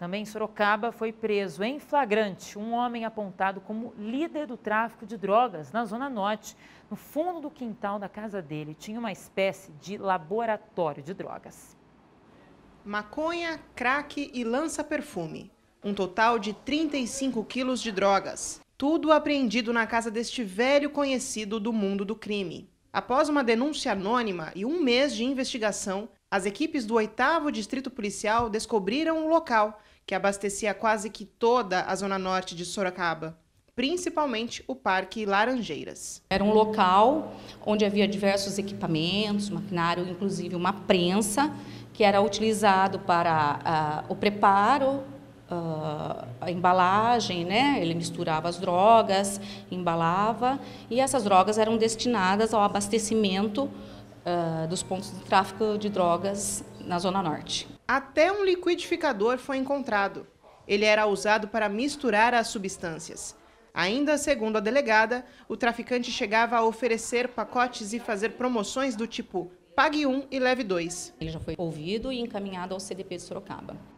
Também em Sorocaba foi preso em flagrante um homem apontado como líder do tráfico de drogas na Zona Norte. No fundo do quintal da casa dele tinha uma espécie de laboratório de drogas. Maconha, crack e lança-perfume. Um total de 35 quilos de drogas. Tudo apreendido na casa deste velho conhecido do mundo do crime. Após uma denúncia anônima e um mês de investigação, as equipes do 8 Distrito Policial descobriram um local que abastecia quase que toda a zona norte de Sorocaba, principalmente o Parque Laranjeiras. Era um local onde havia diversos equipamentos, maquinário, inclusive uma prensa, que era utilizado para uh, o preparo, uh, a embalagem, né? ele misturava as drogas, embalava, e essas drogas eram destinadas ao abastecimento uh, dos pontos de tráfico de drogas na Zona Norte. Até um liquidificador foi encontrado. Ele era usado para misturar as substâncias. Ainda segundo a delegada, o traficante chegava a oferecer pacotes e fazer promoções do tipo pague um e leve dois. Ele já foi ouvido e encaminhado ao CDP de Sorocaba.